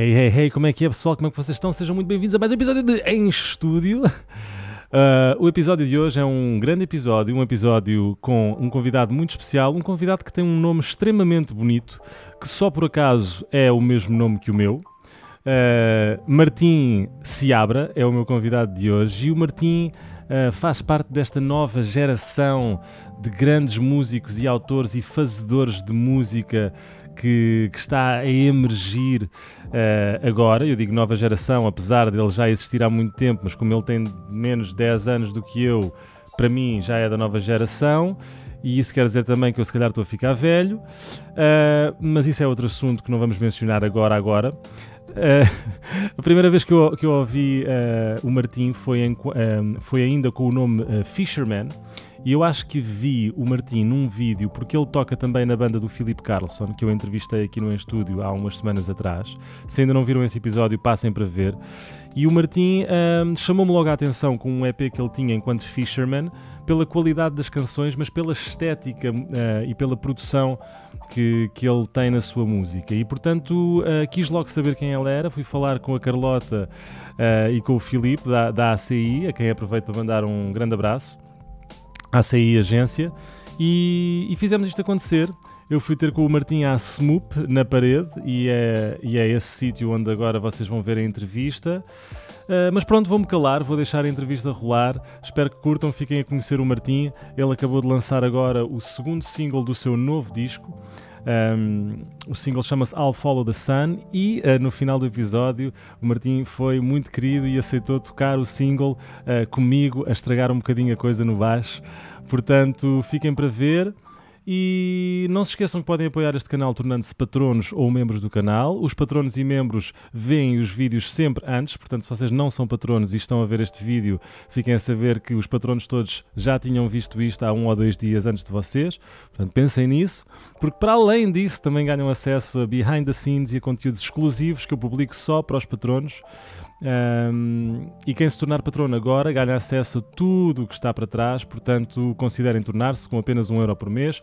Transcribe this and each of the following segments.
Hey, hey, hey, como é que é pessoal? Como é que vocês estão? Sejam muito bem-vindos a mais um episódio de Em Estúdio. Uh, o episódio de hoje é um grande episódio, um episódio com um convidado muito especial, um convidado que tem um nome extremamente bonito, que só por acaso é o mesmo nome que o meu. Uh, Martim Seabra é o meu convidado de hoje e o Martim uh, faz parte desta nova geração de grandes músicos e autores e fazedores de música que, que está a emergir uh, agora. Eu digo nova geração, apesar dele já existir há muito tempo, mas como ele tem menos 10 anos do que eu, para mim já é da nova geração. E isso quer dizer também que eu se calhar estou a ficar velho, uh, mas isso é outro assunto que não vamos mencionar agora agora. Uh, a primeira vez que eu, que eu ouvi o Martim foi, em, foi ainda com o nome Fisherman, e eu acho que vi o Martim num vídeo, porque ele toca também na banda do Filipe Carlson, que eu entrevistei aqui no estúdio há umas semanas atrás. Se ainda não viram esse episódio, passem para ver. E o Martim hum, chamou-me logo a atenção com um EP que ele tinha enquanto Fisherman, pela qualidade das canções, mas pela estética hum, eh, e pela produção que, que ele tem na sua música. E portanto eh, quis logo saber quem ela era, fui falar com a Carlota eh, e com o Filipe da, da ACI, a quem aproveito para mandar um grande abraço à CI Agência e, e, fizemos isto acontecer. Eu fui ter com o Martim à SMUP na parede e é, e é esse sítio onde agora vocês vão ver a entrevista. Uh, mas pronto, vou-me calar, vou deixar a entrevista rolar. Espero que curtam, fiquem a conhecer o Martim. Ele acabou de lançar agora o segundo single do seu novo disco. Um, o single chama-se I'll Follow the Sun e uh, no final do episódio o Martim foi muito querido e aceitou tocar o single uh, comigo a estragar um bocadinho a coisa no baixo. Portanto, fiquem para ver. E não se esqueçam que podem apoiar este canal tornando-se patronos ou membros do canal. Os patronos e membros veem os vídeos sempre antes, portanto, se vocês não são patronos e estão a ver este vídeo, fiquem a saber que os patronos todos já tinham visto isto há um ou dois dias antes de vocês. Portanto, pensem nisso, porque para além disso também ganham acesso a behind the scenes e a conteúdos exclusivos que eu publico só para os patronos. Um, e quem se tornar patrono agora ganha acesso a tudo o que está para trás, portanto considerem tornar-se com apenas um euro por mês.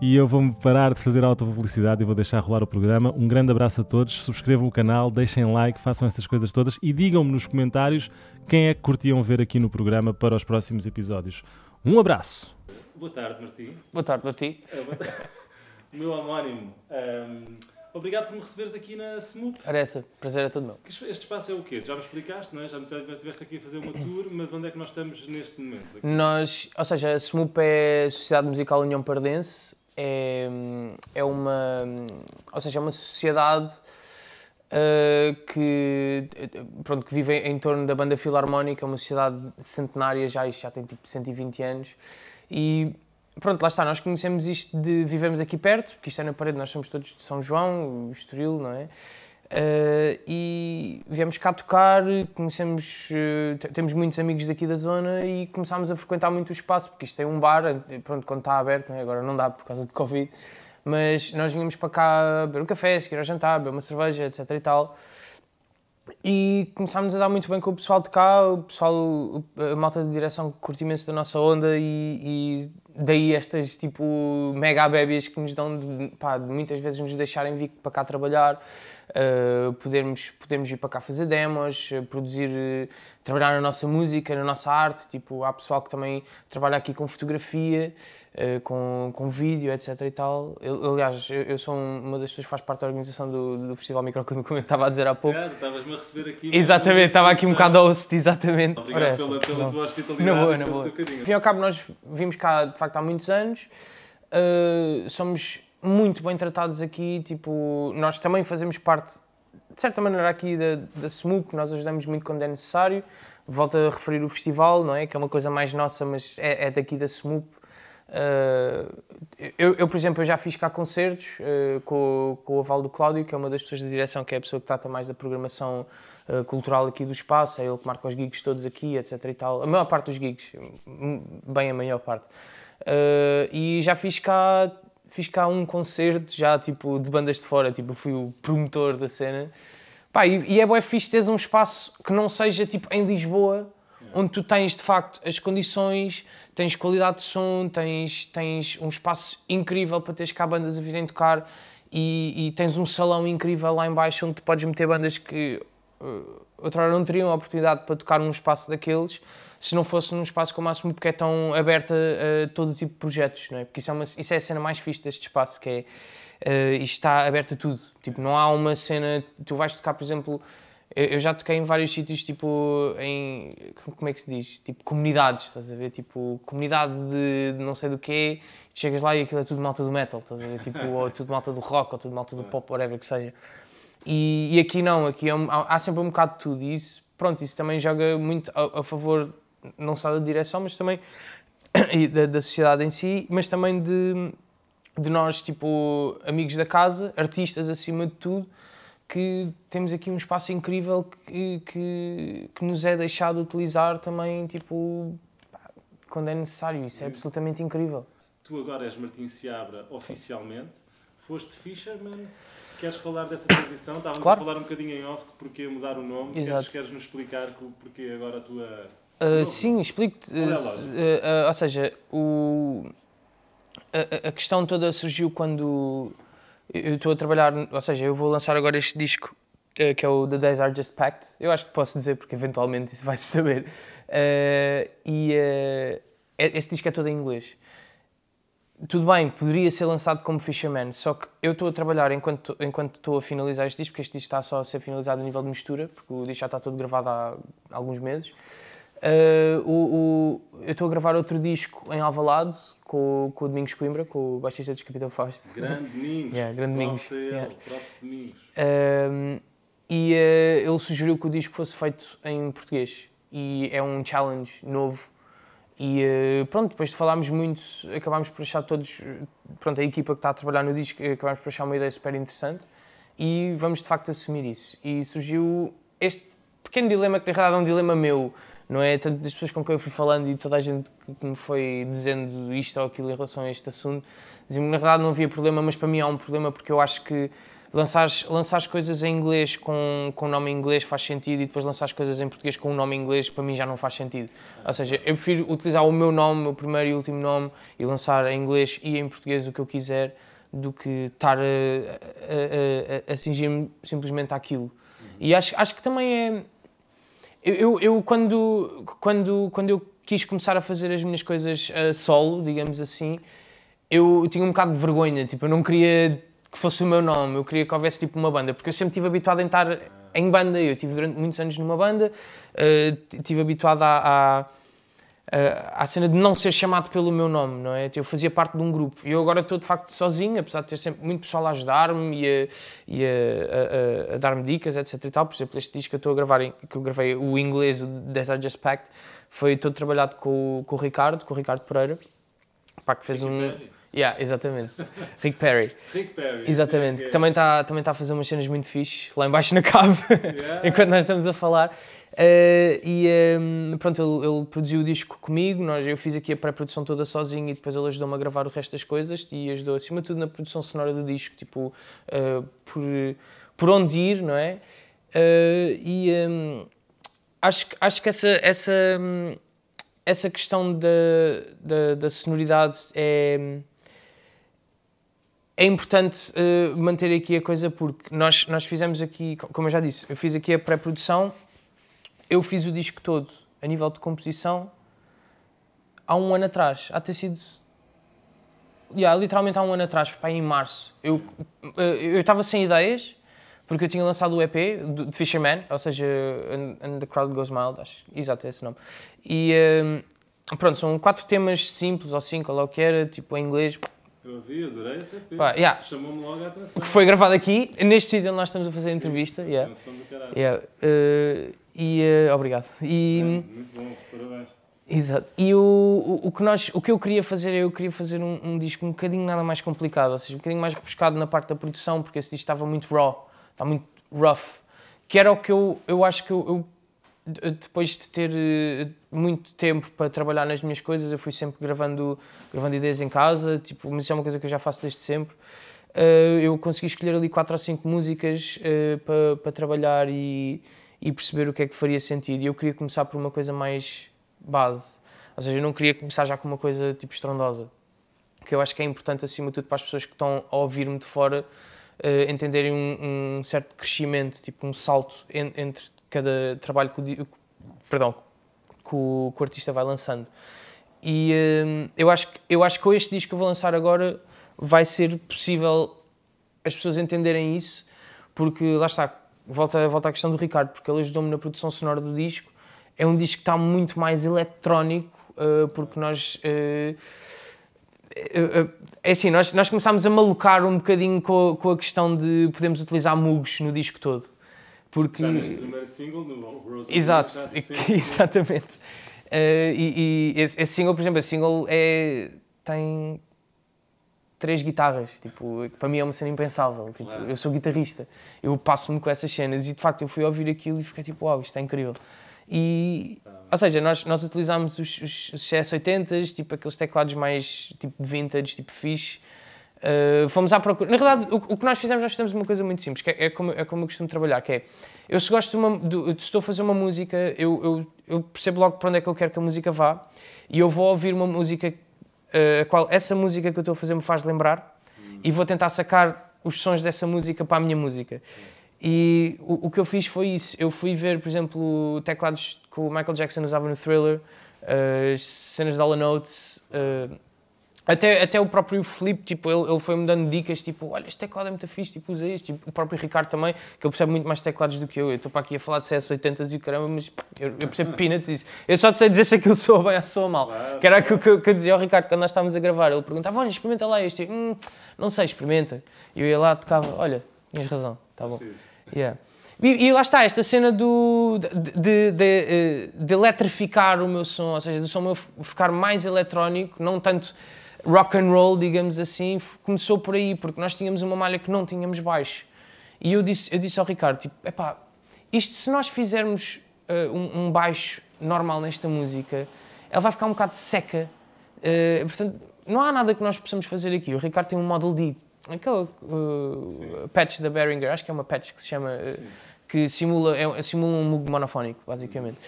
E eu vou-me parar de fazer alta publicidade e vou deixar rolar o programa. Um grande abraço a todos, subscrevam o canal, deixem like, façam essas coisas todas e digam-me nos comentários quem é que curtiam ver aqui no programa para os próximos episódios. Um abraço! Boa tarde, Martim. Boa tarde, Martim. É, boa tarde. meu homónimo. Um... Obrigado por me receberes aqui na SMUP. Ora, essa, prazer é todo meu. Este espaço é o quê? Já me explicaste, não é? Já me estiveste aqui a fazer uma tour, mas onde é que nós estamos neste momento? Aqui? Nós, ou seja, a SMUP é a Sociedade Musical União Pardense, é, hum, é uma, hum, ou seja, é uma sociedade uh, que, eh, pronto, que vive em torno da banda filarmónica, uma sociedade centenária já, isto já tem tipo 120 anos, e pronto, lá está, nós conhecemos isto de vivemos aqui perto, porque isto é na parede, nós somos todos de São João, Estoril, não é? Uh, e viemos cá tocar, conhecemos, uh, temos muitos amigos daqui da zona e começámos a frequentar muito o espaço, porque isto tem é um bar, eh, pronto, quando está aberto, não é? agora não dá por causa de Covid, mas nós vínhamos para cá beber um café, seguir ao jantar, beber uma cerveja, etc e tal e começámos a dar muito bem com o pessoal de cá, o pessoal, a malta de direção curte imenso da nossa onda e, e, daí estas tipo mega bébias que nos dão, de, pá, muitas vezes nos deixarem vir para cá trabalhar, uh, podermos, podermos ir para cá fazer demos, eh, produzir, eh, trabalhar na nossa música, na nossa arte. Tipo, há pessoal que também trabalha aqui com fotografia, uh, com, com vídeo, etc. e tal. Eu, aliás, eu, eu, sou uma das pessoas que faz parte da organização do, do Festival Microclima, como eu estava a dizer há pouco. Claro, é, estavas-me a receber aqui. Exatamente, estava aqui um bocado host, exatamente. Obrigado pela, pela tua hospitalidade. Na boa, na boa. Ao ao cabo, nós vimos cá, de facto, há muitos anos. Uh, somos muito bem tratados aqui. Tipo, nós também fazemos parte, de certa maneira, aqui da, da SMUC, nós ajudamos muito quando é necessário. Volto a referir o festival, não é? Que é uma coisa mais nossa, mas é, é daqui da SMUP. Uh, eh, eu, eu, por exemplo, eu já fiz cá concertos uh, com, com, o aval do Cláudio, que é uma das pessoas da direção, que é a pessoa que trata mais da programação uh, cultural aqui do espaço, é ele que marca os gigs todos aqui, etc e tal. A maior parte dos gigs, bem a maior parte. e já fiz cá fiz cá um concerto já, tipo, de bandas de fora, tipo, fui o promotor da cena. Pá, e, e é bué fixe teres um espaço que não seja, tipo, em Lisboa, onde tu tens de facto as condições, tens qualidade de som, tens, tens um espaço incrível para teres cá bandas a virem tocar e, e tens um salão incrível lá embaixo onde tu podes meter bandas que uh, outrora não teriam a oportunidade para tocar num espaço daqueles se não fosse num espaço como o máximo porque é tão aberta a, a todo tipo de projetos, não é? Porque isso é, uma, isso é a cena mais fixe deste espaço, que é, uh, está aberto a tudo. Tipo, não há uma cena, tu vais tocar, por exemplo, eu, já toquei em vários sítios, tipo, em, como é que se diz? Tipo, comunidades, estás a ver? Tipo, comunidade de, de não sei do quê, chegas lá e aquilo é tudo malta do metal, estás a ver? Tipo, ou tudo malta do rock, ou tudo malta do é. pop, whatever que seja. E, e, aqui não, aqui é há, há, sempre um bocado de tudo e isso, pronto, isso também joga muito a, a favor não só da direção, mas também da, da, sociedade em si, mas também de, de nós, tipo, amigos da casa, artistas acima de tudo, que temos aqui um espaço incrível que, que, que nos é deixado utilizar também, tipo, quando é necessário. Isso é absolutamente incrível. Tu agora és Martim Seabra oficialmente. Sim. Foste Fisherman. Queres falar dessa transição? Estávamos claro. a falar um bocadinho em off de porquê mudar o nome. Queres, queres nos explicar porquê agora a tua Uh, sim, explico-te. Uh, uh, ou seja, o, a, a, questão toda surgiu quando eu estou a trabalhar, ou seja, eu vou lançar agora este disco que é o The Days Are Just Packed. Eu acho que posso dizer porque eventualmente isso vai se saber. e é, esse disco é todo em inglês. Tudo bem, poderia ser lançado como Fisherman, só que eu estou a trabalhar enquanto estou a finalizar este disco, porque este disco está só a ser finalizado a nível de mistura, porque o disco já está todo gravado há alguns meses. Uh, o, o, eu estou a gravar outro disco em Alvalade com, com o Domingos Coimbra, com o baixista dos Capitão Fausto. Grande Domingos. grande Domingos. e ah, ele sugeriu que o disco fosse feito em português. E é um challenge novo. E ah, pronto, depois de falarmos muito, acabámos por achar todos, pronto, a equipa que está a trabalhar no disco, acabámos por achar uma ideia super interessante. E vamos de facto assumir isso. E surgiu este pequeno dilema, que na realidade é um dilema meu não é? Tanto das pessoas com quem eu fui falando e toda a gente que me foi dizendo isto ou aquilo em relação a este assunto, diziam na verdade não havia problema, mas para mim há um problema porque eu acho que lançar as coisas em inglês com, com nome em inglês faz sentido e depois lançar as coisas em português com um nome em inglês para mim já não faz sentido. Ou seja, eu prefiro utilizar o meu nome, o meu primeiro e último nome e lançar em inglês e em português o que eu quiser do que estar a, a, a, a, a me simplesmente àquilo. E acho, acho que também é eu, eu, quando, quando, quando eu quis começar a fazer as minhas coisas uh, solo, digamos assim, eu, eu tinha um bocado de vergonha, tipo, eu não queria que fosse o meu nome, eu queria que houvesse tipo uma banda, porque eu sempre estive habituado a entrar em banda, eu tive durante muitos anos numa banda, uh, eh, estive habituado a, a à ah, cena de não ser chamado pelo meu nome, não é? Eu fazia parte de um grupo e eu agora estou de facto sozinho, apesar de ter sempre muito pessoal a ajudar-me e a, a, a, a dar-me dicas, etc. E tal. Por exemplo, este disco que eu estou a gravar, que eu gravei o inglês, o Desert Just Packed, foi todo trabalhado com, com o Ricardo, com o Ricardo Pereira, pá, que fez Rick um. Perry. Yeah, exatamente. Rick Perry. Rick Perry. Exatamente, que também está também tá a fazer umas cenas muito fixe lá embaixo na cave, yeah. enquanto nós estamos a falar. Uh, e um, ehm, pronto, ele, ele, produziu o disco comigo, nós, eu fiz aqui a pré-produção toda sozinho e depois ele ajudou-me a gravar o resto das coisas e ajudou acima de tudo na produção sonora do disco, tipo, uh, por, por onde ir, não é? Uh, e um, ehm, acho, acho que essa, essa, essa questão da, da, da sonoridade é é importante uh, manter aqui a coisa porque nós, nós fizemos aqui, como eu já disse, eu fiz aqui a pré-produção eu fiz o disco todo, a nível de composição, há um ano atrás. Há ter sido. Yeah, literalmente há um ano atrás, pá, em março. Eu eh, estava sem ideias, porque eu tinha lançado o EP de Fisherman, ou seja, and, the Crowd Goes Mild, acho. Exato, é esse o nome. E um, eh, pronto, são quatro temas simples, ou cinco, ou lá o que era, tipo em inglês. Eu vi, adorei esse EP. Yeah. Chamou-me logo a atenção. Que foi gravado aqui, neste sítio onde nós estamos a fazer a entrevista. Sim, yeah. É yeah. Eh, e, uh, obrigado. E, muito bom, parabéns. Exato. E o, o, o, que nós, o que eu queria fazer, é eu queria fazer um, um, disco um bocadinho nada mais complicado, ou seja, um bocadinho mais repescado na parte da produção, porque esse disco estava muito raw, está muito rough, que era o que eu, eu acho que eu, eu depois de ter eh, muito tempo para trabalhar nas minhas coisas, eu fui sempre gravando, gravando ideias em casa, tipo, mas isso é uma coisa que eu já faço desde sempre. Uh, eu consegui escolher ali quatro ou cinco músicas uh, para, para trabalhar e e perceber o que é que faria sentido. E eu queria começar por uma coisa mais base. Ou seja, eu não queria começar já com uma coisa tipo estrondosa. Que eu acho que é importante, acima de tudo, para as pessoas que estão a ouvir-me de fora uh, entenderem um, um, certo crescimento, tipo um salto en entre cada trabalho que o, perdão, que o, que o artista vai lançando. E uh, eu, acho que, eu acho que com este disco que eu vou lançar agora vai ser possível as pessoas entenderem isso, porque lá está, volta, volta à questão do Ricardo, porque ele ajudou-me na produção sonora do disco. É um disco que está muito mais eletrónico, uh, porque nós. Uh, é assim, nós, nós começámos a malucar um bocadinho com a, com a questão de podemos utilizar mugs no disco todo. Porque... Já neste primeiro single, no Rose Exato, que, exatamente. Uh, e, e esse, single, por exemplo, esse single é, tem três guitarras. Tipo, para mim é uma cena impensável. Tipo, claro. eu sou guitarrista, eu passo-me com essas cenas e de facto eu fui ouvir aquilo e fiquei tipo, uau, wow, isto é incrível. E, ou seja, nós, nós utilizámos os, os, CS80s, tipo aqueles teclados mais tipo vintage, tipo fixe. Uh, fomos à procura. Na verdade, o, o, que nós fizemos, nós fizemos uma coisa muito simples, que é, é, como, é como eu costumo trabalhar, que é, eu se gosto de uma, de, estou a fazer uma música, eu, eu, eu percebo logo para onde é que eu quero que a música vá, e eu vou ouvir uma música eh, a qual essa música que eu estou a fazer me faz lembrar e vou tentar sacar os sons dessa música para a minha música. E o, o, que eu fiz foi isso. Eu fui ver, por exemplo, teclados que o Michael Jackson usava no Thriller, as eh, cenas de All Notes, eh, até, até o próprio Flip tipo, ele, ele foi-me dando dicas, tipo, olha, este teclado é muito fixe, tipo, usa este. Tipo, o próprio Ricardo também, que ele percebe muito mais teclados do que eu. Eu estou para aqui a falar de CS80 e o caramba, mas eu, eu percebo peanuts isso. Eu só te sei dizer se aquilo é soa bem ou soa mal. Que era aquilo que, que, eu dizia ao Ricardo quando nós estávamos a gravar. Ele perguntava, olha, experimenta lá este. Hum, não sei, experimenta. E eu ia lá, tocava, olha, tens razão, tá bom. Yeah. E, e, lá está, esta cena do, de, de, de, eh, de eletrificar o meu som, ou seja, do som meu ficar mais eletrónico, não tanto rock and roll, digamos assim, começou por aí, porque nós tínhamos uma malha que não tínhamos baixo. E eu disse, eu disse ao Ricardo, tipo, epá, isto se nós fizermos uh, um, um, baixo normal nesta música, ela vai ficar um bocado seca, uh, portanto, não há nada que nós possamos fazer aqui. O Ricardo tem um Model D, aquele uh, patch da Behringer, acho que é uma patch que se chama, que simula, é, simula um mug monofónico, basicamente.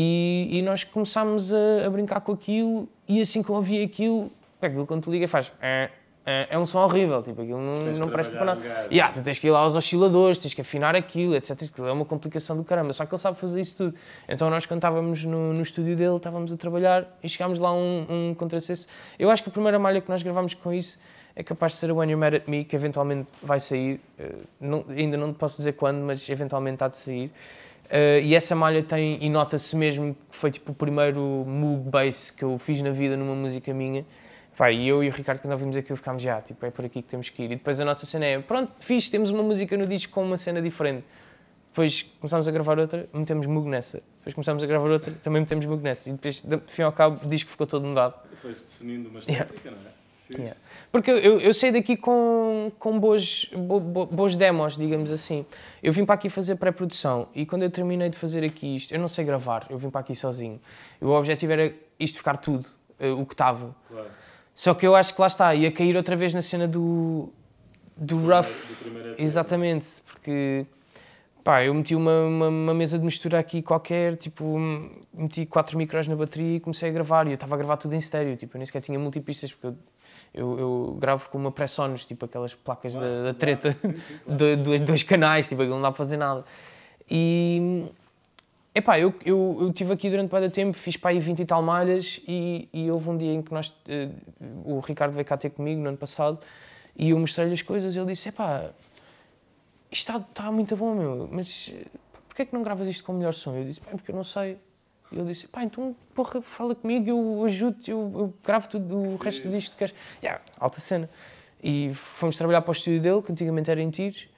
E, e, nós começámos a, a brincar com aquilo, e assim que eu ouvi aquilo, Pega aquilo quando tu liga faz. É, é, um som horrível, tipo, aquilo não, não presta para nada. e yeah, tu tens que ir lá aos osciladores, tens que afinar aquilo, etc. Aquilo é uma complicação do caramba, só que ele sabe fazer isso tudo. Então nós quando estávamos no, no estúdio dele, estávamos a trabalhar e chegámos lá um, um contracesso. Eu acho que a primeira malha que nós gravámos com isso é capaz de ser o When You're Mad At Me, que eventualmente vai sair, uh, não, ainda não posso dizer quando, mas eventualmente há de sair. Uh, e essa malha tem, e nota-se mesmo que foi tipo o primeiro moog bass que eu fiz na vida numa música minha. Pá, e eu e o Ricardo, quando ouvimos aquilo, ficámos já, tipo, é por aqui que temos que ir. E depois a nossa cena é, pronto, fixe, temos uma música no disco com uma cena diferente. Depois começámos a gravar outra, metemos mug nessa. Depois começámos a gravar outra, também metemos mug nessa. E depois, de fim ao cabo, o disco ficou todo mudado. Foi-se definindo uma estética, yeah. não é? Yeah. Porque eu, eu saí daqui com, com boas, bo, bo, boas demos, digamos assim. Eu vim para aqui fazer pré-produção e quando eu terminei de fazer aqui isto, eu não sei gravar, eu vim para aqui sozinho. E o objetivo era isto ficar tudo, eh, o que estava. Claro. Só que eu acho que lá está, ia cair outra vez na cena do, do rough. Do Exatamente, porque pá, eu meti uma, uma, uma, mesa de mistura aqui qualquer, tipo, meti quatro micros na bateria e comecei a gravar. E eu estava a gravar tudo em estéreo, tipo, eu nem sequer tinha multipistas, porque eu, eu, eu gravo com uma Pressonos, tipo aquelas placas da, da, treta, claro. Sim, sim, claro. dois canais, tipo, não dá para fazer nada. E, Epá, eu, eu, eu estive aqui durante o tempo, fiz para aí 20 e tal malhas e, e houve um dia em que nós, uh, o Ricardo veio cá ter comigo no ano passado e eu mostrei-lhe as coisas e ele disse, epá, isto está, está muito bom, meu, mas eh, porquê é que não gravas isto com o melhor som? Eu disse, pá, porque eu não sei. E ele disse, pá, então, porra, fala comigo, eu ajudo-te, eu, eu, gravo tudo o resto disto que queres. Yeah, alta cena. E fomos trabalhar para o estúdio dele, que antigamente era em Tires,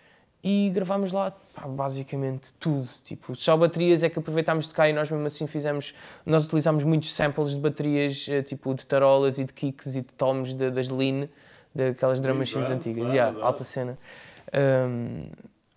e gravámos lá pá, basicamente tudo. Tipo, só baterias é que aproveitámos de cá e nós mesmo assim fizemos. Nós utilizámos muitos samples de baterias, eh, tipo de tarolas e de kicks e de toms de, das Lean, daquelas drum machines antigas. yeah, alta cena. Um,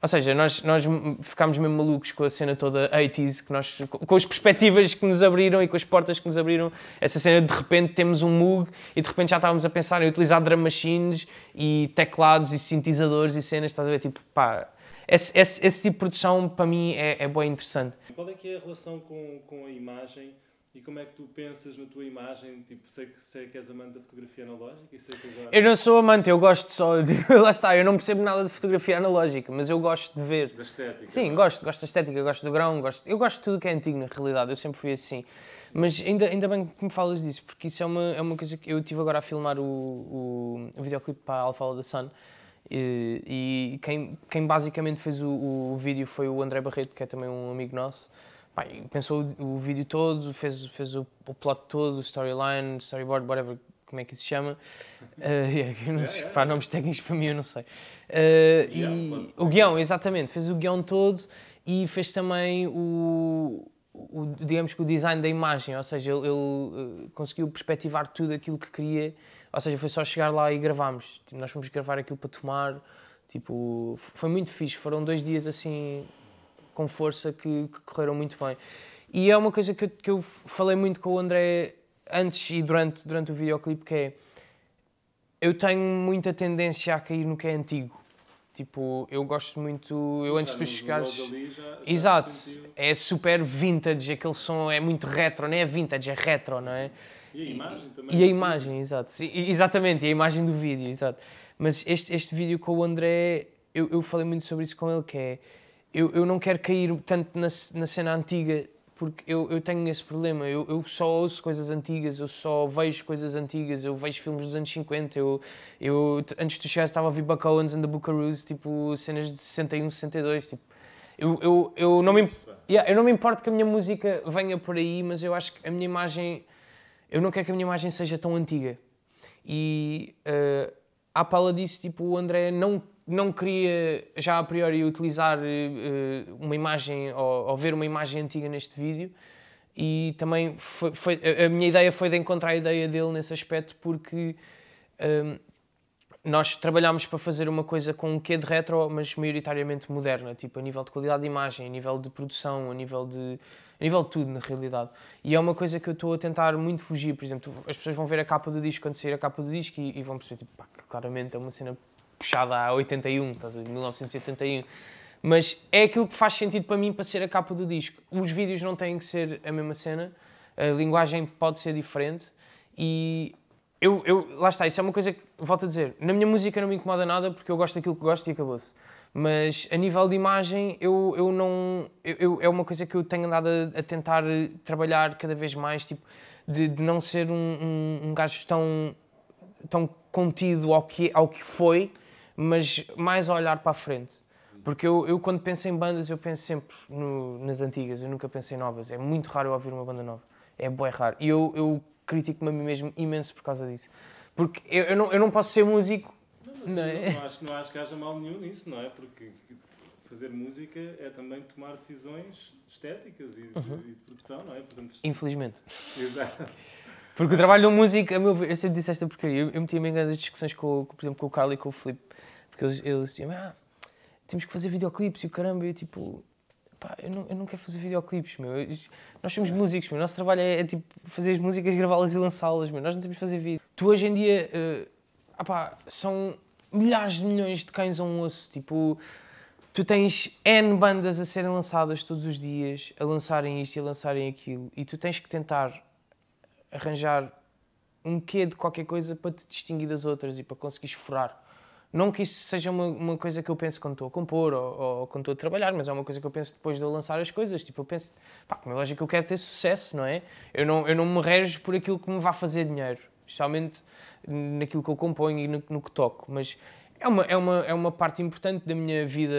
ou seja, nós, nós ficámos mesmo malucos com a cena toda 80s, que nós, com as perspectivas que nos abriram e com as portas que nos abriram. Essa cena de repente temos um Moog e de repente já estávamos a pensar em utilizar drum machines e teclados e sintetizadores e cenas, estás a ver? Tipo, pá, esse, esse, esse tipo de produção para mim é, é bem interessante. Qual é que é a relação com, com a imagem? E como é que tu pensas na tua imagem? Tipo, sei que, sei que és amante da fotografia analógica e sei que agora... Eu não sou amante, eu gosto só... lá está, eu não percebo nada de fotografia analógica, mas eu gosto de ver... Da estética. Sim, não? É? gosto, gosto da estética, gosto do grão, gosto... Eu gosto de tudo que é antigo, na realidade, eu sempre fui assim. Mas ainda, ainda bem que me falas disso, porque isso é uma, é uma coisa que... Eu estive agora a filmar o, o, o videoclipe para a Alfa da Sun, e, e, quem, quem basicamente fez o, o vídeo foi o André Barreto, que é também um amigo nosso, Pá, pensou o, o, vídeo todo, fez, fez o, o plot todo, o storyline, storyboard, whatever, como é que isso se chama. Uh, yeah, não yeah, yeah. Pá, nomes técnicos para mim eu não sei. Uh, eh, guião, e, o guião, exatamente, fez o guião todo e fez também o, o digamos que o design da imagem, ou seja, ele, ele uh, conseguiu perspectivar tudo aquilo que queria, ou seja, foi só chegar lá e gravámos. Tipo, nós fomos gravar aquilo para tomar, tipo, foi muito fixe, foram dois dias assim com força que, que correram muito bem. E é uma coisa que eu, que eu falei muito com o André antes e durante, durante o videoclipe, que é... Eu tenho muita tendência a cair no que é antigo. Tipo, eu gosto muito. Sim, eu antes de tu chegares. Já, Exato. é super vintage, aquele som é muito retro, não é vintage, é retro, não é? E a imagem também. E, é a imagem, exato. exatamente, e a imagem do vídeo, exato. Mas este, este vídeo com o André, eu, eu falei muito sobre isso com ele, que é eu, eu não quero cair tanto na, na cena antiga porque eu, eu tenho esse problema. Eu, eu só ouço coisas antigas, eu só vejo coisas antigas, eu vejo filmes dos anos 50. Eu, eu antes do jazz estava a ouvir Buck Owens and the Buckaroos, tipo cenas de 61, 62. Tipo, eu, eu, eu, não me, yeah, eu não me importo que a minha música venha por aí, mas eu acho que a minha imagem. Eu não quero que a minha imagem seja tão antiga. E uh, à pala disso, tipo, o André não não queria já a priori utilizar uh, uma imagem ou, ou, ver uma imagem antiga neste vídeo e também foi, foi, a minha ideia foi de encontrar a ideia dele nesse aspecto porque um, nós trabalhámos para fazer uma coisa com um quê de retro, mas maioritariamente moderna, tipo a nível de qualidade de imagem, a nível de produção, a nível de, a nível de tudo, na realidade. E é uma coisa que eu estou a tentar muito fugir, por exemplo, as pessoas vão ver a capa do disco quando sair a capa do disco e, e vão perceber, tipo, pá, claramente é uma cena puxada a 81, estás a ver? 1981. Mas é aquilo que faz sentido para mim para ser a capa do disco. Os vídeos não têm que ser a mesma cena, a linguagem pode ser diferente e eu, eu, lá está, isso é uma coisa que, volto a dizer, na minha música não me incomoda nada porque eu gosto daquilo que gosto e acabou-se. Mas a nível de imagem, eu, eu não. Eu, eu, é uma coisa que eu tenho andado a, a tentar trabalhar cada vez mais, tipo, de, de não ser um, um, um gajo tão, tão contido ao que, ao que foi, mas mais a olhar para a frente. Porque eu, eu quando penso em bandas, eu penso sempre no, nas antigas, eu nunca penso em novas. É muito raro eu ouvir uma banda nova. É bem raro. E eu, eu critico-me a mim mesmo imenso por causa disso. Porque eu, eu, não, eu não posso ser músico. Não, não, é? não, acho, não acho que haja mal nenhum nisso, não é? Porque fazer música é também tomar decisões estéticas e, uhum. de, e de, produção, não é? Portanto, Infelizmente. Exato. Porque o trabalho no músico, a meu ver, eu sempre disse esta porcaria, eu, eu metia-me em grandes discussões, com, com, por exemplo, com o Carlos e com o Filipe, porque eles, eles diziam, ah, temos que fazer videoclipes e o caramba, eu tipo, pá, eu não, eu não quero fazer videoclipes, meu. Eu, nós somos é. músicos, meu. O nosso trabalho é, é tipo, fazer as músicas, gravá-las e lançá-las, meu. Nós não temos que fazer vídeo. Tu hoje em dia, uh, eh, apá, são milhares de milhões de cães a um osso, tipo tu tens N bandas a serem lançadas todos os dias, a lançarem isto e a lançarem aquilo, e tu tens que tentar arranjar um quê de qualquer coisa para te distinguir das outras e para conseguires furar. Não que isso seja uma, uma coisa que eu penso quando estou a compor ou, ou, quando estou a trabalhar, mas é uma coisa que eu penso depois de eu lançar as coisas. Tipo, eu penso, pá, como é lógico que eu quero ter sucesso, não é? Eu não, eu não me rejo por aquilo que me vá fazer dinheiro, especialmente naquilo que eu componho e no, no que toco, mas é uma, é, uma, é uma parte importante da minha vida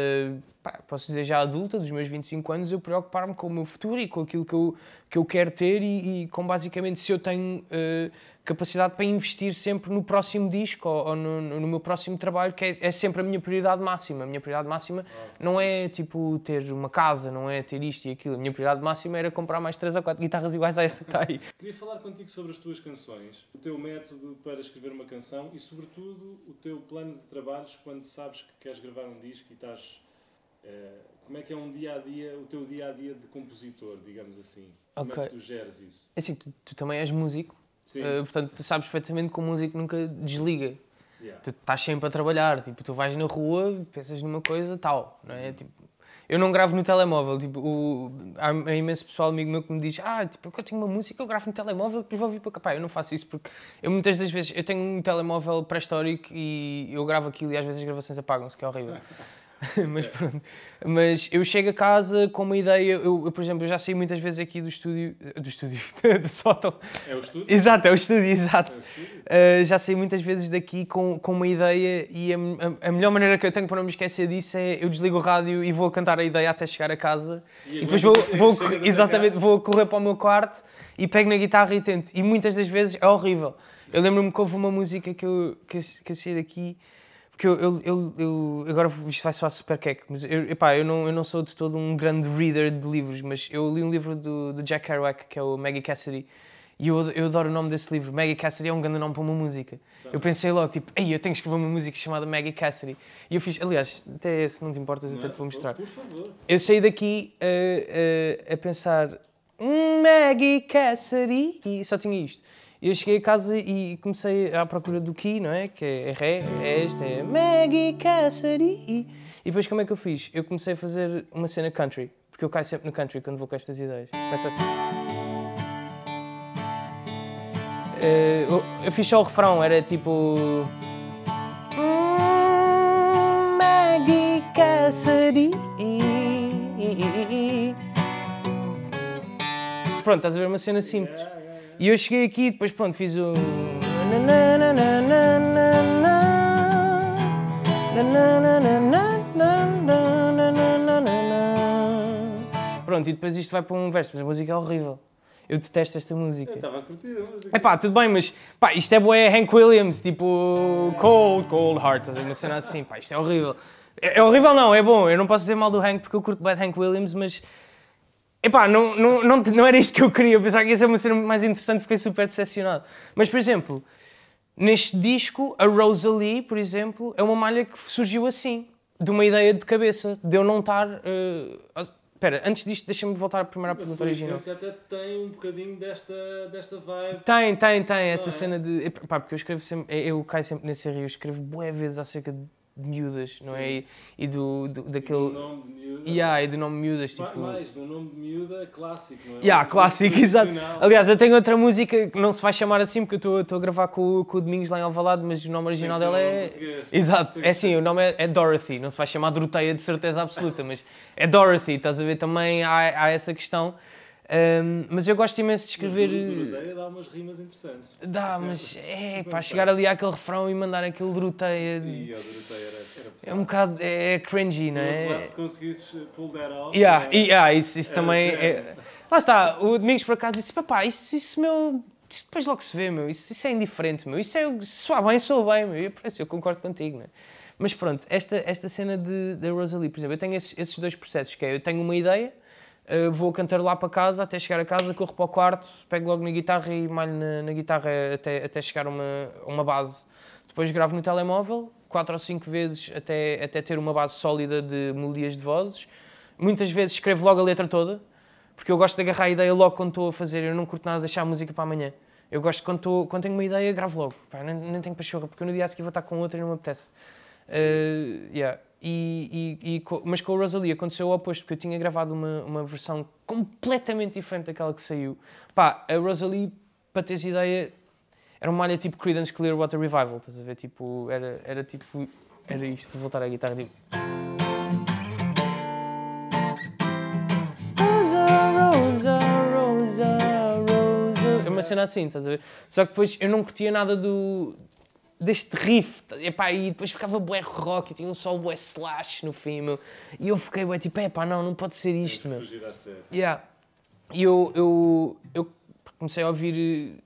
posso dizer já adulta, dos meus 25 anos, eu preocupar-me com o meu futuro e com aquilo que eu, que eu quero ter e, e com basicamente se eu tenho uh, capacidade para investir sempre no próximo disco ou, ou no, no, meu próximo trabalho, que é, é, sempre a minha prioridade máxima. A minha prioridade máxima não é tipo ter uma casa, não é ter isto e aquilo. A minha prioridade máxima era comprar mais 3 ou 4 guitarras iguais a essa que está aí. Queria falar contigo sobre as tuas canções, o teu método para escrever uma canção e, sobretudo, o teu plano de trabalhos quando sabes que queres gravar um disco e estás eh, como é que é um dia a dia, o teu dia a dia de compositor, digamos assim? Como é que tu geres isso? É assim, tu, tu também és músico, uh, portanto, tu sabes perfeitamente que o músico nunca desliga. Yeah. Tu estás sempre a trabalhar, tipo, tu vais na rua, pensas numa coisa, tal, não é? Uhum. Tipo, eu não gravo no telemóvel, tipo, o, há, há imenso pessoal amigo meu que me diz, ah, tipo, eu tenho uma música, eu gravo no telemóvel, depois vou vir para cá. Pá, eu não faço isso porque eu muitas das vezes, eu tenho um telemóvel pré-histórico e eu gravo aquilo e às vezes as gravações apagam-se, que é horrível. mas é. pronto. Mas eu chego a casa com uma ideia. Eu, eu, por exemplo, eu já saí muitas vezes aqui do estúdio. Eh, do estúdio, do sótão. É o estúdio? Exato, é o estúdio, exato. É o estúdio? Uh, já saí muitas vezes daqui com, com uma ideia e a, a, a, melhor maneira que eu tenho para não me esquecer disso é eu desligo o rádio e vou cantar a ideia até chegar a casa. E, e depois vou, vou exatamente, vou correr para o meu quarto e pego na guitarra e tento. E muitas das vezes é horrível. Eu lembro-me que houve uma música que eu, que, que eu saí daqui porque eu, eu, eu, eu agora isto vai soar super queque, mas eu, epá, eu, não, eu não sou de todo um grande reader de livros, mas eu li um livro do, do Jack Kerouac, que é o Maggie Cassidy, e eu, eu adoro o nome desse livro. Maggie Cassidy é um grande nome para uma música. Eu pensei logo, tipo, ei, eu tenho que escrever uma música chamada Maggie Cassidy. E eu fiz, aliás, até se não te importas, eu até é? te vou mostrar. Por favor. Eu saí daqui a, a, a pensar, hum, Maggie Cassidy, e só tinha isto. Eu cheguei a casa e comecei à procura do Ki, não é? Que é, é Ré, é esta, é Maggie Cassidy. E depois como é que eu fiz? Eu comecei a fazer uma cena country, porque eu caio sempre no country quando vou com estas ideias. Começa assim. Eh, eu, eu fiz só o refrão, era tipo. Hum, Maggie Cassidy. Pronto, estás a ver uma cena simples. E eu cheguei aqui e depois, pronto, fiz o. Pronto, e depois isto vai para um verso, mas a música é horrível. Eu detesto esta música. Eu estava a curtir a música. É pá, tudo bem, mas pá, isto é boé Hank Williams, tipo Cold, Cold Heart, estás a uma assim, pá, isto é horrível. É, é, horrível não, é bom, eu não posso dizer mal do Hank porque eu curto bem Hank Williams, mas Epá, não, não, não, não era isto que eu queria. Eu pensava que ia ser uma cena mais interessante, fiquei super decepcionado. Mas, por exemplo, neste disco, a Rosalie, por exemplo, é uma malha que surgiu assim, de uma ideia de cabeça, de eu não estar. Espera, eh, uh... antes disto, deixa-me voltar à primeira pergunta original. A até tem um bocadinho desta, desta vibe. Tem, tem, tem. essa é? cena de. Epá, porque eu escrevo sempre. Eu caio sempre nesse erro. Eu escrevo boé vezes acerca de de miúdas, não é? E, e do, do, daquele. E do nome de miúda. Yeah, e do nome miúdas, tipo. Mais, do nome de miúda clássico, não é? Yeah, clássico, exato. Aliás, eu tenho outra música que não se vai chamar assim porque eu estou a gravar com, com o Domingos lá em Alvalade, mas o nome original dela é. Português. Exato, é assim, o nome é, é, Dorothy, não se vai chamar Doroteia de certeza absoluta, mas é Dorothy, estás a ver? Também há, há essa questão. Um, mas eu gosto imenso de escrever. Mas druteia eh, dá umas rimas interessantes. Dá, sempre. mas é para tipo, chegar ali àquele refrão e mandar aquele druteia. E a era, era É um bocado. É, é cringy, não é? Se conseguisses pull that off. Yeah, é, yeah, isso, isso também. É-, é... Lá está, o Domingos por acaso disse: papá, isso, isso meu. Isso depois logo se vê, meu. Isso, isso é indiferente, meu. Isso é. Se soa bem, soa bem, meu. E por isso eu concordo contigo, não é? Mas pronto, esta, esta cena de, da Rosalie, por exemplo, eu tenho esses, esses dois processos, que é eu tenho uma ideia Uh, vou cantar lá para casa, até chegar a casa, corro para o quarto, pego logo na guitarra e malho na, na guitarra até, até chegar a uma, uma base. Depois gravo no telemóvel, quatro ou cinco vezes, até, até ter uma base sólida de melodias de vozes. Muitas vezes escrevo logo a letra toda, porque eu gosto de agarrar a ideia logo quando estou a fazer, eu não curto nada de deixar a música para amanhã. Eu gosto quando, estou, quando tenho uma ideia, gravo logo. Pá, nem, nem tenho pachorra, porque no dia a seguir vou estar com outra e não me apetece. Uh, yeah. E, e, e, mas com a Rosalie aconteceu o oposto, porque eu tinha gravado uma, uma versão completamente diferente daquela que saiu. Pá, a Rosalie, para teres ideia, era uma área tipo Creedence Clearwater Revival, estás a ver? Tipo, era, era tipo. Era isto, de voltar à guitarra, tipo. Rosa, Rosa, Rosa, Rosa. É uma cena assim, estás a ver? Só que depois eu não curtia nada do deste riff, tá? epá, e depois ficava bué rock e tinha um sol bué slash no fim, meu. E eu fiquei bué tipo, epá, não, não pode ser isto, meu. Yeah. E eu, eu, eu comecei a ouvir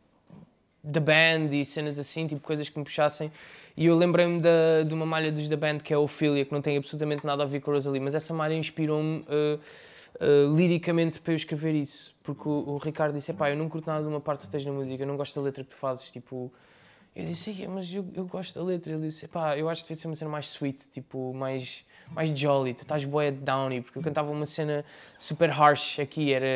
The eh, Band e cenas assim, tipo coisas que me puxassem. E eu lembrei-me de uma malha dos The Band que é Ophelia, que não tem absolutamente nada a ver com a Rosalie, mas essa malha inspirou-me uh, uh, liricamente para eu escrever isso. Porque o, o Ricardo disse: pá, eu não curto nada de uma parte que tens na música, eu não gosto da letra que tu fazes, tipo eu disse, mas eu, eu gosto da letra. Ele disse, pá, eu acho que devia ser uma cena mais sweet, tipo, mais, mais jolly, tu estás boia downy, porque eu cantava uma cena super harsh aqui, era.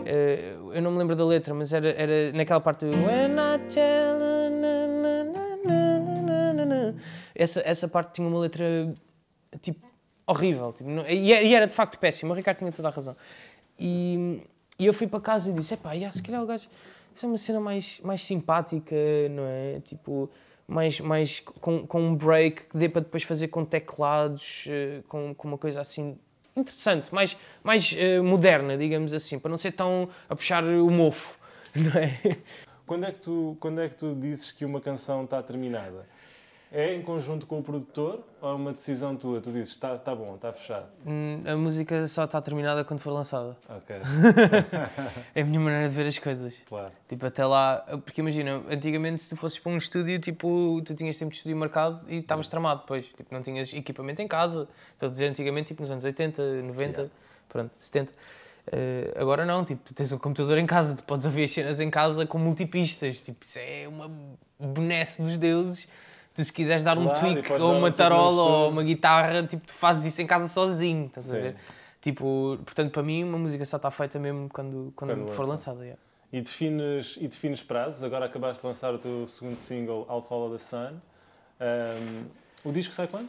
Uh, eu não me lembro da letra, mas era, era naquela parte do. When I tell. Na, na, na, na, na, Essa, essa parte tinha uma letra, tipo, horrível. Tipo, não, e, e era de facto péssima, o Ricardo tinha toda a razão. E, e eu fui para casa e disse, pá, yeah, se calhar o gajo é uma cena mais, mais simpática, não é? Tipo, mais, mais com, com um break que dê para depois fazer com teclados, eh, com, com uma coisa assim interessante, mais, mais uh, moderna, digamos assim, para não ser tão a puxar o mofo, não é? Quando é que tu, quando é que tu dizes que uma canção está terminada? É em conjunto com o produtor ou é uma decisão tua? Tu dizes, está tá bom, está fechado? Hum, a música só está terminada quando for lançada. Ok. é a minha maneira de ver as coisas. Claro. Tipo, até lá... Porque imagina, antigamente se tu fosses para um estúdio, tipo, tu tinhas tempo de estúdio marcado e estavas tramado depois. Tipo, não tinhas equipamento em casa. Estou a dizer antigamente, tipo, nos anos 80, 90, yeah. pronto, 70. Uh, eh, agora não, tipo, tens um computador em casa, tu podes ouvir as cenas em casa com multipistas, tipo, isso é uma benesse dos deuses tu se quiseres dar um claro, tweak ou uma um tarola ou uma guitarra, tipo, tu fazes isso em casa sozinho, estás a ver? Tipo, portanto, para mim, uma música só está feita mesmo quando, quando, quando for lança. lançada. Yeah. E, defines, e defines prazos. Agora acabaste de lançar o teu segundo single, I'll Follow the Sun. Um, o disco sai quando?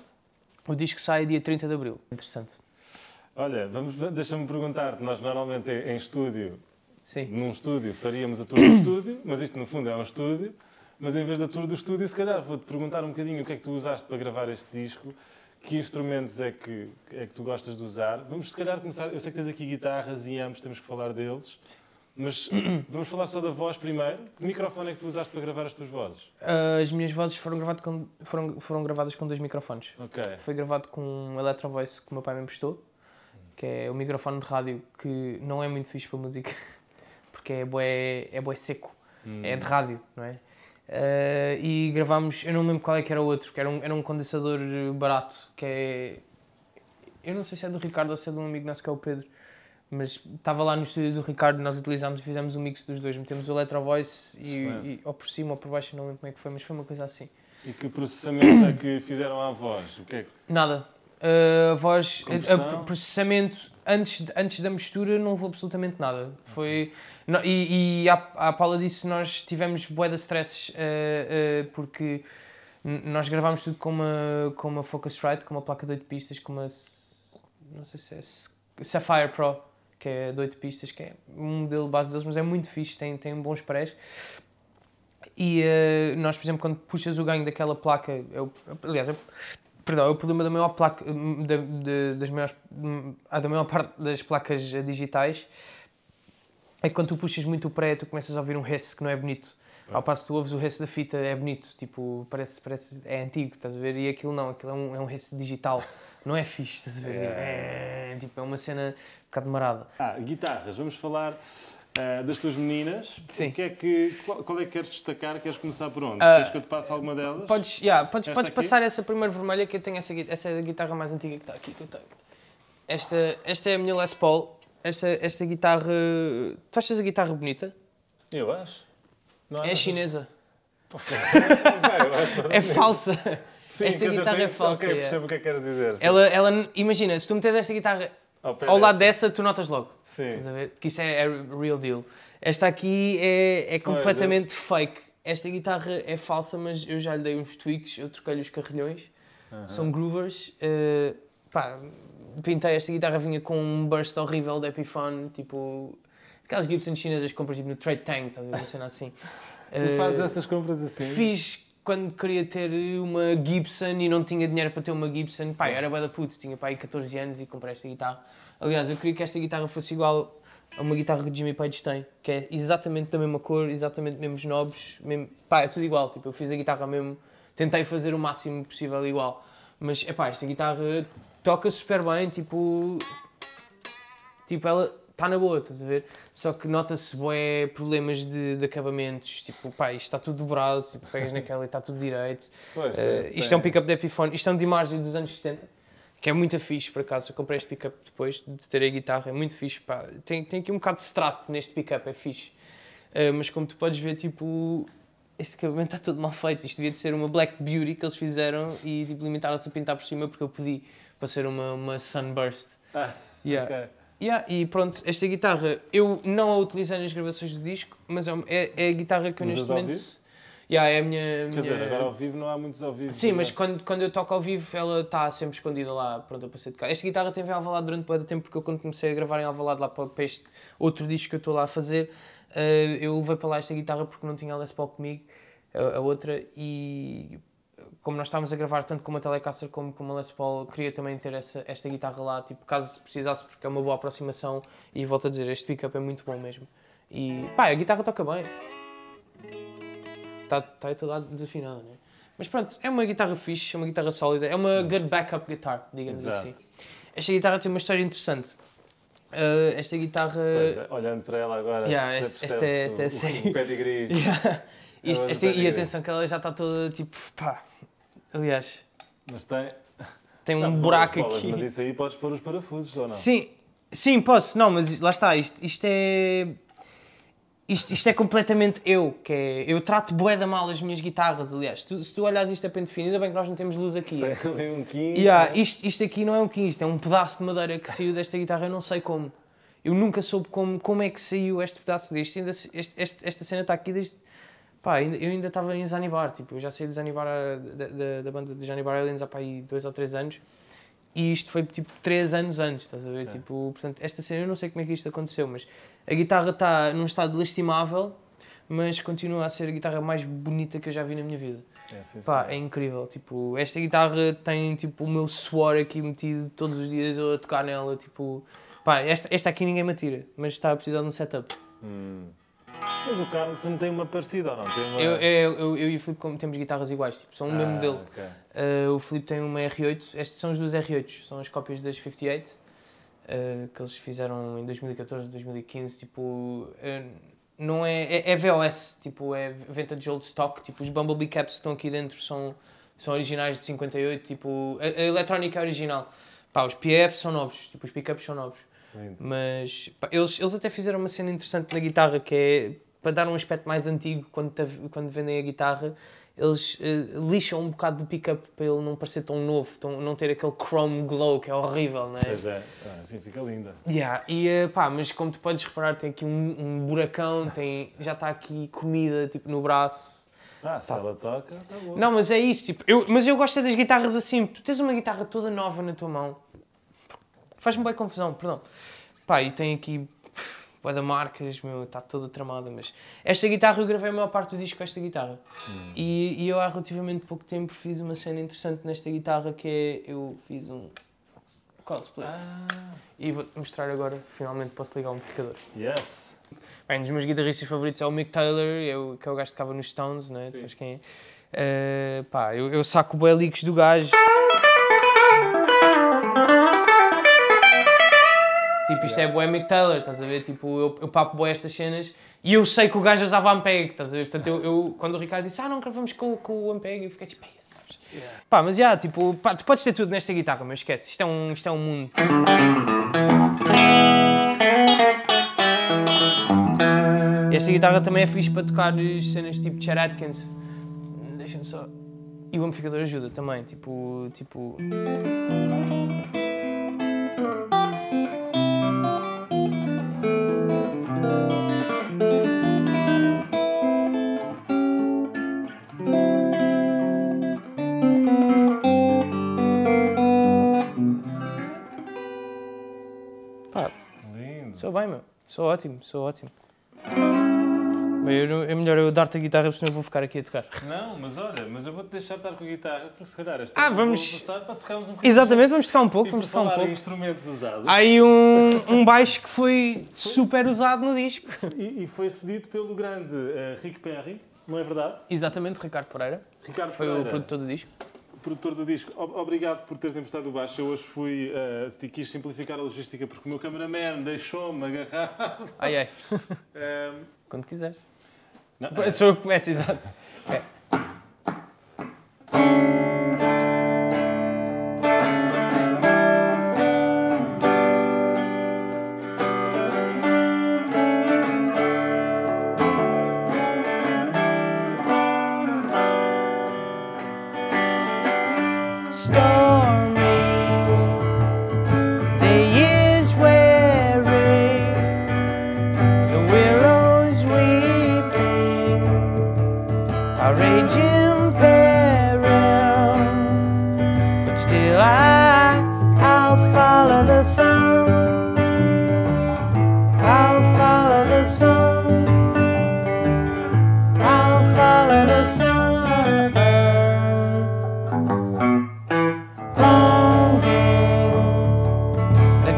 O disco sai dia 30 de abril. Interessante. Olha, vamos, deixa-me perguntar Nós normalmente em estúdio, Sim. num estúdio, faríamos a tour estúdio, mas isto no fundo é um estúdio mas em vez da tour do estúdio, se calhar vou-te perguntar um bocadinho o que é que tu usaste para gravar este disco, que instrumentos é que, é que tu gostas de usar. Vamos, se calhar, começar. Eu sei que tens aqui guitarras e ambos, temos que falar deles. Mas vamos falar só da voz primeiro. Que microfone é que tu usaste para gravar as tuas vozes? Ah, as minhas vozes foram, gravado com, foram, foram gravadas com dois microfones. Okay. Foi gravado com um Electro Voice que o meu pai me emprestou, que é o microfone de rádio que não é muito fixe para música, porque é boé, é boé seco, hum. é de rádio, não é? Uh, e gravámos, eu não lembro qual é que era o outro, que era um, era um condensador eh, barato, que é. Eu não sei se é do Ricardo ou se é de um amigo nosso que é o Pedro, mas estava lá no estúdio do Ricardo, nós utilizámos e fizemos um mix dos dois. Metemos o Electro Voice e, e, ou por cima ou por baixo, não lembro como é que foi, mas foi uma coisa assim. E que processamento é que fizeram à voz? O que é que... Nada, a voz, a, a processamento antes, antes da mistura não houve absolutamente nada. Foi, e, a à, Paula disse nós tivemos bué de stresses uh, uh, porque nós gravámos tudo com uma, com uma Focusrite, com uma placa de 8 pistas, com uma não sei se é Sapphire Pro, que é de 8 pistas, que é um modelo base deles, mas é muito fixe, tem, tem bons prés. E uh, nós, por exemplo, quando puxas o ganho daquela placa, eu, aliás, eu, Perdão, é o problema da maior placa, da, de, das maiores, ah, da maior parte das placas eh, digitais é que quando tu puxas muito o pré, tu começas a ouvir um hiss que não é bonito. Ah. Ao passo que tu ouves o hiss da fita, é bonito, tipo, parece, parece, é antigo, estás a ver? E aquilo não, aquilo é um, é um hiss digital, não é fixe, estás a ver? Tipo, é. é. É, tipo, é uma cena um bocado demorada Ah, guitarras, vamos falar eh, das tuas meninas. Sim. Que é que, qual, qual, é que queres destacar? Queres começar por onde? Uh, Queres que eu te passe alguma delas? Podes, yeah, podes, podes passar essa primeira vermelha que eu tenho essa, essa é guitarra mais antiga que está aqui que eu tenho. Esta, esta é a minha Les Paul. Esta, esta guitarra. Tu achas a guitarra bonita? Eu acho. Não é chinesa. é falsa. Sim, esta guitarra é falsa. Ok, percebo o que é que queres dizer. Ela, ela, imagina, se tu metes esta guitarra Oh, ao, ao lado dessa, tu notas logo. Sim. Estás a ver? Porque isso é, é real deal. Esta aqui é, é, é completamente fake. Esta guitarra é falsa, mas eu já lhe dei uns tweaks, eu troquei-lhe os carrilhões. São groovers. Uh, pá, pintei esta guitarra, vinha com um burst horrível de Epiphone, tipo... Aquelas Gibson chinesas que compras tipo, no Trade Tank, estás a ver? Uma cena assim. Tu fazes eh, essas compras assim? Fiz quando queria ter uma Gibson e não tinha dinheiro para ter uma Gibson, pá, era bué puta puto, tinha pai 14 anos e comprei esta guitarra. Aliás, eu queria que esta guitarra fosse igual a uma guitarra que o Jimmy Page tem, que é exatamente da mesma cor, exatamente mesmos nobres mesmo... pá, é tudo igual, tipo, eu fiz a guitarra mesmo, tentei fazer o máximo possível igual, mas, é pá, esta guitarra toca super bem, tipo, tipo, ela está na boa, estás a ver? Só que nota-se bué problemas de, de, acabamentos, tipo, pá, isto está tudo dobrado, tipo, pegas naquela e está tudo direito. Pois, uh, é, isto é um é. pick-up da Epiphone, isto é um de imagem dos anos 70, que é muito fixe, por acaso, eu comprei este pick-up depois de ter a guitarra, é muito fixe, pá, tem, tem aqui um bocado de strato neste pick-up é fixe. Uh, mas como tu podes ver, tipo, este acabamento está todo mal feito, isto devia de ser uma Black Beauty que eles fizeram e, tipo, limitaram-se a pintar por cima porque eu pedi, para ser uma, uma Sunburst. Ah, yeah. ok. Yeah, e pronto, esta guitarra eu não a utilizei nas gravações do disco, mas é, é, é a guitarra que eu neste momento. Yeah, é a minha, Quer minha... dizer, agora ao vivo não há muitos ao vivo. Sim, mas quando, quando eu toco ao vivo ela está sempre escondida lá, pronto, eu passei de cá. Esta guitarra teve em Alvalade durante muito tempo, porque eu quando comecei a gravar em Alvalade lá para este outro disco que eu estou lá a fazer, eh, eu levei para lá esta guitarra porque não tinha a Les Paul comigo, a, a outra, e como nós estávamos a gravar tanto com uma Telecaster como com uma Les Paul, queria também ter essa, esta guitarra lá, tipo, caso precisasse, porque é uma boa aproximação. E volto a dizer, este pickup é muito bom mesmo. E pá, a guitarra toca bem. Está tá, tá toda desafinada, né? Mas pronto, é uma guitarra fixe, é uma guitarra sólida, é uma hum. good backup guitar, digamos Exato. assim. Esta guitarra tem uma história interessante. Uh, esta guitarra. É, olhando para ela agora, yeah, esta, esta, esta, o, é sério. O pedigree. Yeah. Isto, esta, e atenção que ela já está toda tipo, pá, Aliás. Mas tem. Tem um não, buraco bolas, aqui. Mas isso aí podes pôr os parafusos ou não? Sim, sim, posso. Não, mas lá está. Isto, isto é. Isto, isto, é completamente eu, que é, eu trato bué da mal as minhas guitarras, aliás. Tu, se tu olhas isto a pente fino, ainda bem que nós não temos luz aqui. Tem um Yeah, isto, isto aqui não é um quim, isto é um pedaço de madeira que saiu desta guitarra, eu não sei como. Eu nunca soube como, como é que saiu este pedaço disto. este, este, esta cena está aqui desde Pá, eu ainda estava em Zanibar, tipo, eu já saí de Zanibar, eh, da, da, da banda de Zanibar Aliens há pá, aí dois ou três anos, e isto foi tipo 3 anos antes, estás a ver? É. Tipo, portanto, esta cena eu não sei como é que isto aconteceu, mas a guitarra está num estado lastimável, mas continua a ser a guitarra mais bonita que eu já vi na minha vida. É, sim, Pá, sim. é incrível, tipo, esta guitarra tem tipo o meu suor aqui metido todos os dias eu a tocar nela, tipo, pá, esta, esta aqui ninguém me atira, mas está a precisar de um setup. Hum. Mas o Carlos não tem uma parecida ou não? Tem uma... eu, eu, é, eu, eu, e o Filipe temos guitarras iguais, tipo, são o ah, mesmo modelo. Okay. Uh, o Filipe tem uma R8, estas são as duas R8s, são as cópias das 58, uh, ah, que eles fizeram em 2014, 2015, tipo. Uh, não é, é, é, VOS, tipo, é venda de old stock, tipo, os Bumblebee Caps que estão aqui dentro são, são originais de 58, tipo, a, a eletrónica é original. Pá, os PF são novos, tipo, os pickups são novos. Mas pá, eles, eles até fizeram uma cena interessante na guitarra que é para dar um aspecto mais antigo quando, te, quando vendem a guitarra. Eles uh, lixam um bocado do pickup para ele não parecer tão novo, tão, não ter aquele chrome glow que é horrível, não é? Pois é, assim fica linda. Yeah. E uh, pá, mas como tu podes reparar, tem aqui um, um buracão, tem, já está aqui comida tipo, no braço. Ah, se tá. ela toca, está bom. Não, mas é isso, tipo, eu, mas eu gosto é das guitarras assim, tu tens uma guitarra toda nova na tua mão Faz-me bem confusão, perdão. Pá, e tem aqui boa da marcas, meu, está toda tramada, mas... Esta guitarra, eu gravei a maior parte do disco com esta guitarra. Hum. E, e, eu há relativamente pouco tempo fiz uma cena interessante nesta guitarra que é... Eu fiz um cosplay. Ah. E vou-te mostrar agora, finalmente posso ligar o amplificador. Yes! Bem, um dos meus guitarristas favoritos é o Mick Taylor, é o, que é o gajo que tocava nos Stones, né? Tu sabes quem é? Uh, pá, eu, eu saco bué do gajo. Tipo, isto yeah. é Bohemic Taylor, estás a ver? Tipo, eu, eu papo boé estas cenas e eu sei que o gajo usava Ampeg, estás a ver? Portanto, eu, eu quando o Ricardo disse, ah, não gravamos com, com o Ampeg, eu fiquei tipo, é, sabes? Yeah. Pá, mas já, yeah, tipo, pá, tu podes ter tudo nesta guitarra, mas esquece, isto é um, isto é um mundo. Esta guitarra também é fixe para tocar cenas tipo Chad Atkins. Deixa-me só. E o amplificador ajuda também, tipo. tipo... Sou ótimo, sou ótimo. eu, é melhor eu dar-te a guitarra, porque senão eu vou ficar aqui a tocar. Não, mas olha, mas eu vou-te deixar estar com a guitarra, porque se calhar esta ah, vamos... para tocarmos um pouco. Exatamente, vamos tocar um pouco, e vamos tocar um pouco. instrumentos usados. Há aí um, um baixo que foi super usado no disco. E, e foi cedido pelo grande uh, Rick Perry, não é verdade? Exatamente, Ricardo Pereira. Ricardo Pereira. Foi o produtor do disco produtor do disco, obrigado por teres emprestado o baixo. Eu hoje fui, uh, quis simplificar a logística porque o meu cameraman deixou-me agarrar. Ai, ai. Um... Ehm, Quando quiseres. Não, é... Sou eu que começo, exato. Ah. É.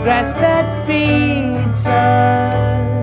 grass that feeds us.